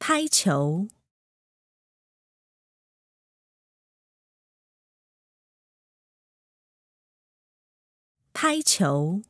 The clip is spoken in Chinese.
拍球，拍球。